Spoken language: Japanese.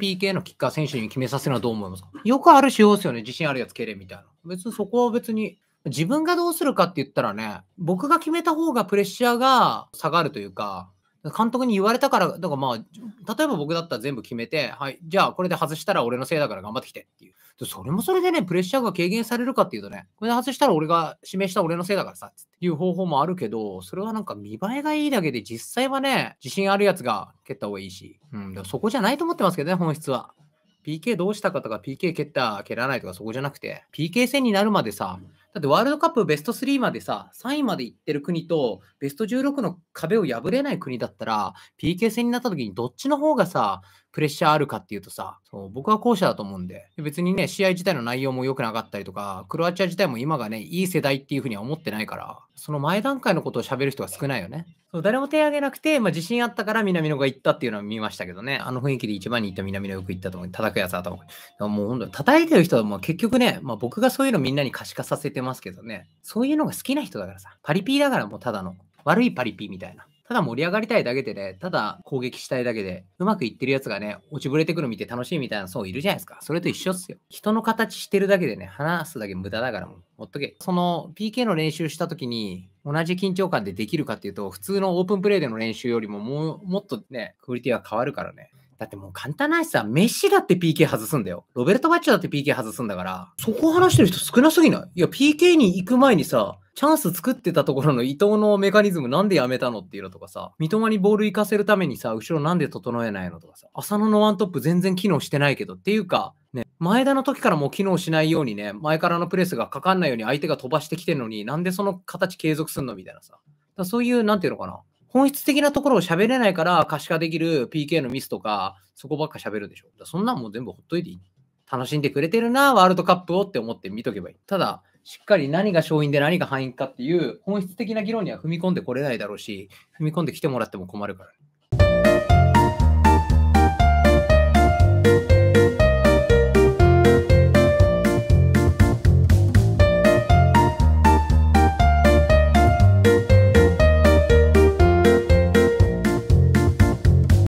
PK のキッカー選手に決めさせるのはどう思いますかよくある仕様ですよね。自信あるやつ蹴れみたいな。別にそこは別に、自分がどうするかって言ったらね、僕が決めた方がプレッシャーが下がるというか、監督に言われたから、だからまあ、例えば僕だったら全部決めて、はい、じゃあこれで外したら俺のせいだから頑張ってきてっていう。それもそれでね、プレッシャーが軽減されるかっていうとね、これで外したら俺が指名した俺のせいだからさ、っていう方法もあるけど、それはなんか見栄えがいいだけで実際はね、自信あるやつが蹴った方がいいし、うん、でもそこじゃないと思ってますけどね、本質は。PK どうしたかとか、PK 蹴った、蹴らないとかそこじゃなくて、PK 戦になるまでさ、だってワールドカップベスト3までさ、3位まで行ってる国と、ベスト16の壁を破れない国だったら、PK 戦になった時にどっちの方がさ、プレッシャーあるかっていうとさ、そう僕は後者だと思うんで、別にね、試合自体の内容も良くなかったりとか、クロアチア自体も今がね、いい世代っていうふうには思ってないから、その前段階のことを喋る人が少ないよね。そう誰も手挙げなくて、まあ、自信あったから南野が行ったっていうのは見ましたけどね、あの雰囲気で一番に行った南野よく行ったと思う叩くやつだと思ももう本当に叩いてる人はもう結局ね、まあ、僕がそういうのみんなに可視化させてますけどね。そういうのが好きな人だからさ。パリピだからもうただの。悪いパリピみたいな。ただ盛り上がりたいだけでね、ただ攻撃したいだけで、うまくいってるやつがね、落ちぶれてくる見て楽しいみたいな層いるじゃないですか。それと一緒っすよ。人の形してるだけでね、話すだけ無駄だからもう、ほっとけ。その PK の練習した時に、同じ緊張感でできるかっていうと、普通のオープンプレイでの練習よりももう、もっとね、クオリティは変わるからね。だってもう簡単な話さ、メッシだって PK 外すんだよ。ロベルト・バッチョだって PK 外すんだから、そこ話してる人少なすぎないいや、PK に行く前にさ、チャンス作ってたところの伊藤のメカニズムなんでやめたのっていうのとかさ、三笘にボール行かせるためにさ、後ろなんで整えないのとかさ、浅野のワントップ全然機能してないけどっていうか、ね、前田の時からもう機能しないようにね、前からのプレスがかかんないように相手が飛ばしてきてるのに、なんでその形継続すんのみたいなさ。そういう、なんていうのかな。本質的なところを喋れないから可視化できる PK のミスとか、そこばっか喋るでしょ。そんなんもう全部ほっといていい。楽しんでくれてるな、ワールドカップをって思って見とけばいい。ただ、しっかり何が勝因で何が敗因かっていう本質的な議論には踏み込んでこれないだろうし、踏み込んできてもらっても困るから、ね。